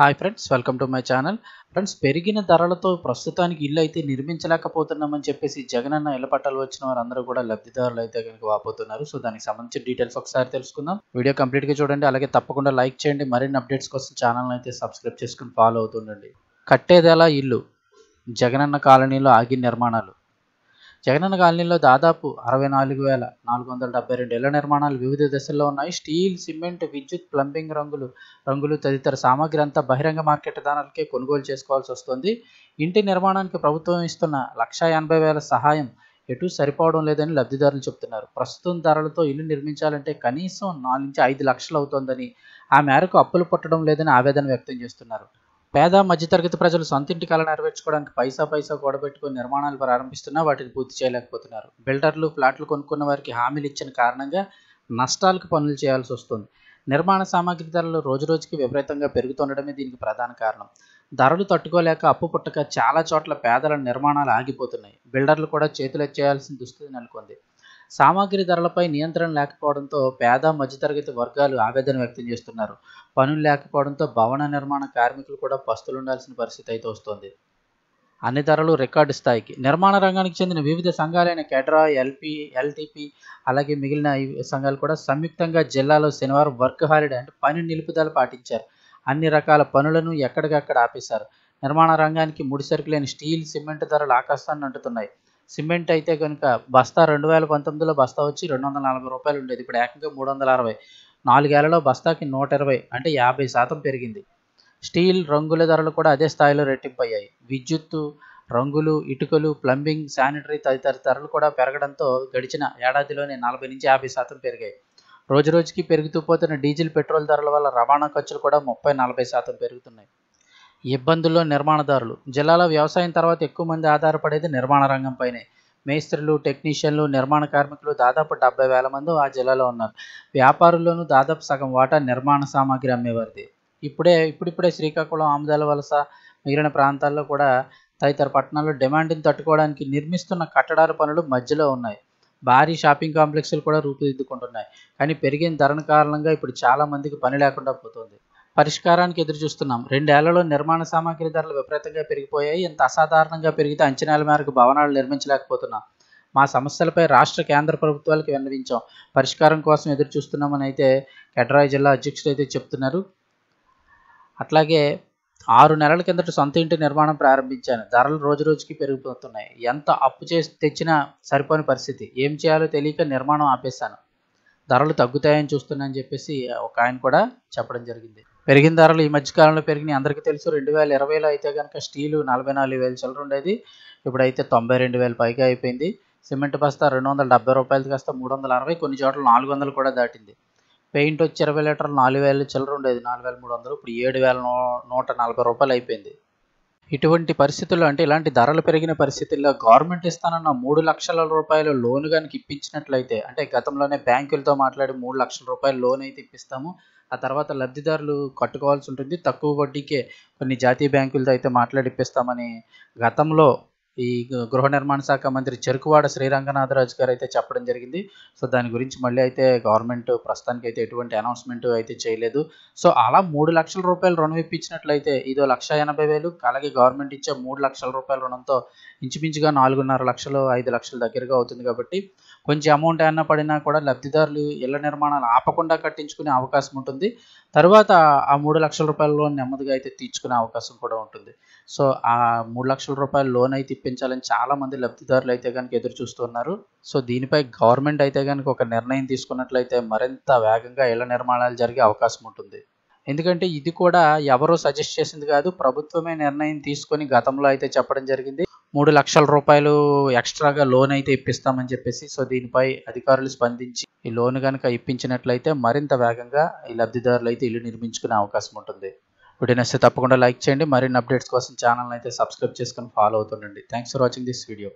hi friends welcome to my channel friends పెరిగిన ధరలతో ప్రస్తుతానికి ఇల్లు అయితే నిర్మించలేకపోతున్నామని చెప్పేసి జగనన్న ఇళ్లపట్టాలు వచ్చిన వారందరూ కూడా లబ్ధిదారులు అయితే కనుక వాపోతున్నారు సో దానికి సంబంధించిన డీటెయిల్స్ ఒకసారి తెలుసుకుందాం వీడియో కంప్లీట్గా చూడండి అలాగే తప్పకుండా లైక్ చేయండి మరిన్ని అప్డేట్స్ కోసం ఛానల్ అయితే సబ్స్క్రైబ్ చేసుకుని ఫాలో అవుతుండండి కట్టేదేలా ఇల్లు జగనన్న కాలనీలో ఆగి నిర్మాణాలు జగనన్న కాలనీలో దాదాపు అరవై నాలుగు వేల నాలుగు వందల డెబ్బై రెండు ఇళ్ల నిర్మాణాలు వివిధ దశల్లో ఉన్నాయి స్టీల్ సిమెంట్ విద్యుత్ ప్లంబింగ్ రంగులు రంగులు తదితర సామాగ్రి అంతా బహిరంగ మార్కెట్ ధరలకే కొనుగోలు చేసుకోవాల్సి వస్తుంది ఇంటి నిర్మాణానికి ప్రభుత్వం ఇస్తున్న లక్షా ఎనభై వేల సహాయం ఎటు సరిపోవడం లేదని లబ్ధిదారులు చెబుతున్నారు ప్రస్తుతం ధరలతో ఇల్లు నిర్మించాలంటే కనీసం నాలుగు నుంచి ఐదు లక్షలు అవుతోందని ఆ మేరకు అప్పులు పుట్టడం లేదని ఆవేదన వ్యక్తం చేస్తున్నారు పేద మధ్యతరగతి ప్రజలు సొంతింటి కళ నెరవేర్చుకోవడానికి పైసా పైసా కూడబెట్టుకుని నిర్మాణాలు ప్రారంభిస్తున్నా వాటిని పూర్తి చేయలేకపోతున్నారు బిల్డర్లు ఫ్లాట్లు కొనుక్కున్న వారికి హామీలు ఇచ్చిన కారణంగా నష్టాలకు పనులు చేయాల్సి వస్తుంది నిర్మాణ సామాగ్రి ధరలు రోజురోజుకి విపరీతంగా పెరుగుతుండడమే దీనికి ప్రధాన కారణం ధరలు తట్టుకోలేక అప్పు పుట్టక చాలా చోట్ల పేదల నిర్మాణాలు ఆగిపోతున్నాయి బిల్డర్లు కూడా చేతులు చేయాల్సిన దుస్థితి నెలకొంది సామాగ్రి ధరలపై నియంత్రణ లేకపోవడంతో పేద మధ్యతరగతి వర్గాలు ఆవేదన వ్యక్తం చేస్తున్నారు పనులు లేకపోవడంతో భవన నిర్మాణ కార్మికులు కూడా పస్తులుండాల్సిన పరిస్థితి అయితే వస్తోంది అన్ని ధరలు రికార్డు స్థాయికి నిర్మాణ రంగానికి చెందిన వివిధ సంఘాలైన కెడ్రా ఎల్పి ఎల్టీపీ అలాగే మిగిలిన సంఘాలు కూడా సంయుక్తంగా జిల్లాలో శనివారం వర్క్ హాలిడే అంటే పని నిలుపుదల పాటించారు అన్ని రకాల పనులను ఎక్కడికక్కడ ఆపేశారు నిర్మాణ రంగానికి ముడి సరుకులైన స్టీల్ సిమెంట్ ధరలు ఆకాశాన్ని అంటుతున్నాయి సిమెంట్ అయితే కనుక బస్తా రెండు వేల పంతొమ్మిదిలో బస్తా వచ్చి రెండు వందల నలభై రూపాయలు ఉండేది ఇప్పుడు ఏకంగా మూడు వందల అరవై నాలుగేళ్లలో బస్తాకి నూట ఇరవై అంటే యాభై శాతం పెరిగింది స్టీల్ రంగుల ధరలు కూడా అదే స్థాయిలో రెట్టింపయ్యాయి విద్యుత్తు రంగులు ఇటుకలు ప్లంబింగ్ శానిటరీ తదితర ధరలు కూడా పెరగడంతో గడిచిన ఏడాదిలోనే నలభై నుంచి యాభై శాతం పెరిగాయి రోజురోజుకి పెరుగుతూ పోతున్న డీజిల్ పెట్రోల్ ధరల వల్ల రవాణా ఖర్చులు కూడా ముప్పై నలభై శాతం పెరుగుతున్నాయి ఇబ్బందుల్లో నిర్మాణదారులు జిల్లాలో వ్యవసాయం తర్వాత ఎక్కువ మంది ఆధారపడేది నిర్మాణ రంగంపైనే మేస్త్రులు టెక్నీషియన్లు నిర్మాణ కార్మికులు దాదాపు డెబ్బై వేల మంది ఆ జిల్లాలో ఉన్నారు వ్యాపారుల్లోనూ దాదాపు సగం వాటా నిర్మాణ సామాగ్రి అమ్మేవారిది ఇప్పుడే ఇప్పుడిప్పుడే శ్రీకాకుళం ఆముదాల వలస మిగిలిన ప్రాంతాల్లో కూడా తదితర పట్టణాల్లో డిమాండ్ని తట్టుకోవడానికి నిర్మిస్తున్న కట్టడాల పనులు మధ్యలో ఉన్నాయి భారీ షాపింగ్ కాంప్లెక్స్లు కూడా రూపుదిద్దుకుంటున్నాయి కానీ పెరిగిన ధరణ కారణంగా ఇప్పుడు చాలామందికి పని లేకుండా పోతుంది పరిష్కారానికి ఎదురు చూస్తున్నాం రెండేళ్లలో నిర్మాణ సామాగ్రి ధరలు విపరీతంగా పెరిగిపోయాయి ఇంత అసాధారణంగా పెరిగితే అంచనాల మేరకు భవనాలు నిర్మించలేకపోతున్నాం మా సమస్యలపై రాష్ట్ర కేంద్ర ప్రభుత్వాలకు విన్నవించాం పరిష్కారం కోసం ఎదురు చూస్తున్నామని అయితే కడరాయి జిల్లా అధ్యక్షుడు అయితే చెప్తున్నారు అట్లాగే ఆరు నెలల కిందట సొంత ఇంటి నిర్మాణం ప్రారంభించాను ధరలు రోజు రోజుకి పెరిగిపోతున్నాయి ఎంత అప్పు చేసి తెచ్చినా సరిపోని పరిస్థితి ఏం చేయాలో తెలియక నిర్మాణం ఆపేశాను ధరలు తగ్గుతాయని అని చెప్పేసి ఒక ఆయన కూడా చెప్పడం జరిగింది పెరిగిన ధరలు ఈ మధ్యకాలంలో పెరిగినాయి అందరికీ తెలుసు రెండు వేల ఇరవైలో అయితే కనుక స్టీలు నలభై నాలుగు వేలు చిల్లర ఉండేది ఇప్పుడైతే తొంభై రెండు వేలు పైగా అయిపోయింది సిమెంట్ బస్తా రెండు వందల డెబ్బై రూపాయలకి వస్తే మూడు వందల అరవై కొన్ని చోట్ల నాలుగు వందలు కూడా దాటింది పెయింట్ వచ్చి ఇరవై లీటర్లు నాలుగు వేలు చిల్లర ఉండేది నాలుగు వేల మూడు వందలు ఇప్పుడు ఏడు వేల నూట నలభై రూపాయలు అయిపోయింది ఇటువంటి పరిస్థితుల్లో అంటే ఇలాంటి ధరలు పెరిగిన పరిస్థితుల్లో గవర్నమెంట్ ఇస్తానన్న మూడు లక్షల రూపాయల లోన్ కనుక ఇప్పించినట్లయితే అంటే గతంలోనే బ్యాంకులతో మాట్లాడి మూడు లక్షల రూపాయల లోన్ అయితే ఇప్పిస్తాము ఆ తర్వాత లబ్ధిదారులు కట్టుకోవాల్సి ఉంటుంది తక్కువ వడ్డీకే కొన్ని జాతీయ బ్యాంకులతో అయితే ఇప్పిస్తామని గతంలో ఈ గృహ నిర్మాణ శాఖ మంత్రి చెరుకువాడ శ్రీరంగనాథరాజు గారు అయితే చెప్పడం జరిగింది సో దాని గురించి మళ్ళీ అయితే గవర్నమెంట్ ప్రస్తుతానికి అయితే ఎటువంటి అనౌన్స్మెంట్ అయితే చేయలేదు సో అలా మూడు లక్షల రూపాయలు రుణం ఇప్పించినట్లయితే ఇదో లక్ష ఎనభై వేలు అలాగే గవర్నమెంట్ ఇచ్చే మూడు లక్షల రూపాయల రుణంతో ఇంచుమించుగా నాలుగున్నర లక్షలు ఐదు లక్షల దగ్గరగా అవుతుంది కాబట్టి కొంచెం అమౌంట్ ఏమన్నా పడినా కూడా లబ్ధిదారులు ఇళ్ల నిర్మాణాలు ఆపకుండా కట్టించుకునే అవకాశం ఉంటుంది తర్వాత ఆ మూడు లక్షల రూపాయల లోన్ నెమ్మదిగా అయితే తీర్చుకునే అవకాశం కూడా ఉంటుంది సో ఆ మూడు లక్షల రూపాయల లోన్ అయితే ఇప్పించాలని చాలామంది లబ్ధిదారులు అయితే కనుక ఎదురు చూస్తున్నారు సో దీనిపై గవర్నమెంట్ అయితే కనుక ఒక నిర్ణయం తీసుకున్నట్లయితే మరింత వేగంగా ఇళ్ల నిర్మాణాలు జరిగే అవకాశం ఉంటుంది ఎందుకంటే ఇది కూడా ఎవరో సజెస్ట్ చేసింది కాదు ప్రభుత్వమే నిర్ణయం తీసుకొని గతంలో అయితే చెప్పడం జరిగింది మూడు లక్షల రూపాయలు ఎక్స్ట్రాగా లోన్ అయితే ఇప్పిస్తామని చెప్పేసి సో దీనిపై అధికారులు స్పందించి ఈ లోన్ కనుక ఇప్పించినట్లయితే మరింత వేగంగా ఈ లబ్ధిదారులు అయితే ఇల్లు నిర్మించుకునే అవకాశం ఉంటుంది వీడియో నచ్చితే తప్పకుండా లైక్ చేయండి మరిన్ని అప్డేట్స్ కోసం ఛానల్ అయితే సబ్స్క్రైబ్ చేసుకొని ఫాలో అవుతుండండి thanks for watching this video